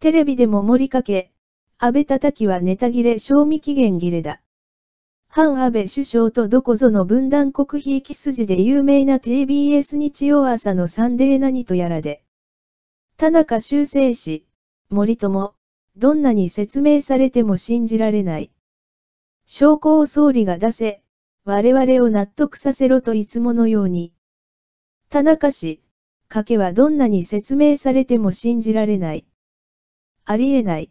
テレビでも盛りかけ、安倍叩きはネタ切れ賞味期限切れだ。反安倍首相とどこぞの分断国費行き筋で有名な TBS 日曜朝のサンデー何とやらで。田中修正氏、森友、どんなに説明されても信じられない。証拠を総理が出せ、我々を納得させろといつものように。田中氏、賭けはどんなに説明されても信じられない。ありえない。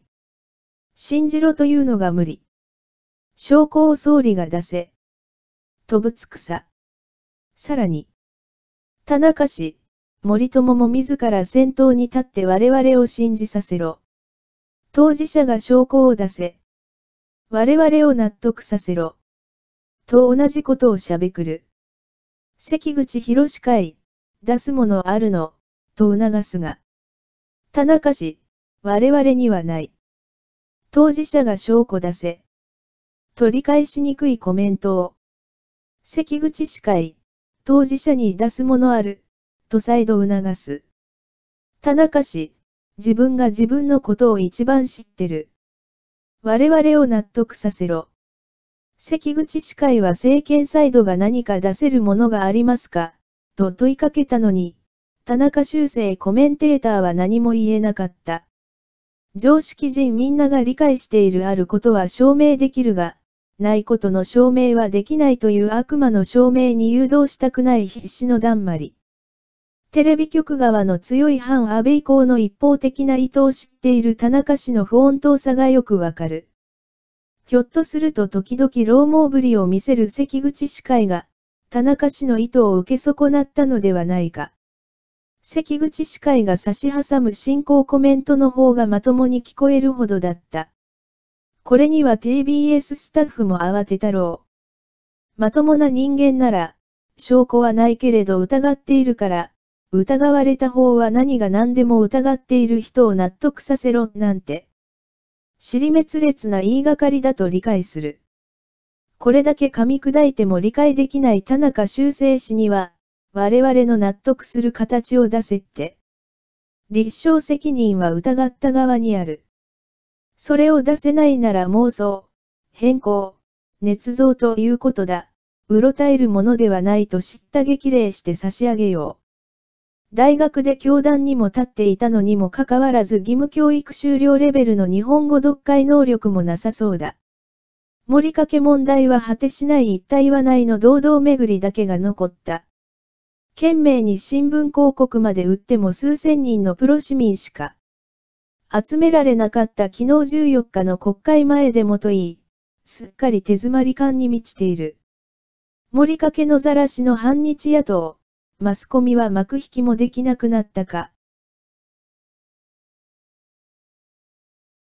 信じろというのが無理。証拠を総理が出せ。飛ぶつくさ。さらに、田中氏、森友も自ら先頭に立って我々を信じさせろ。当事者が証拠を出せ。我々を納得させろ。と同じことをしゃべくる。関口博士会、出すものあるの、と促すが。田中氏、我々にはない。当事者が証拠出せ。取り返しにくいコメントを。関口司会、当事者に出すものある、と再度促す。田中氏、自分が自分のことを一番知ってる。我々を納得させろ。関口司会は政権サイドが何か出せるものがありますか、と問いかけたのに、田中修正コメンテーターは何も言えなかった。常識人みんなが理解しているあることは証明できるが、ないことの証明はできないという悪魔の証明に誘導したくない必死のだんまり。テレビ局側の強い反安倍以降の一方的な意図を知っている田中氏の不穏当さがよくわかる。ひょっとすると時々老毛ぶりを見せる関口司会が、田中氏の意図を受け損なったのではないか。関口司会が差し挟む進行コメントの方がまともに聞こえるほどだった。これには TBS スタッフも慌てたろう。まともな人間なら、証拠はないけれど疑っているから、疑われた方は何が何でも疑っている人を納得させろなんて。尻滅裂な言いがかりだと理解する。これだけ噛み砕いても理解できない田中修正氏には、我々の納得する形を出せって。立証責任は疑った側にある。それを出せないなら妄想、変更、捏造ということだ。うろたえるものではないと知った激励して差し上げよう。大学で教団にも立っていたのにもかかわらず義務教育修了レベルの日本語読解能力もなさそうだ。盛りかけ問題は果てしない一体はないの堂々巡りだけが残った。懸命に新聞広告まで売っても数千人のプロ市民しか集められなかった昨日14日の国会前でもといい、すっかり手詰まり感に満ちている。森掛かけのざらしの反日野党、マスコミは幕引きもできなくなったか。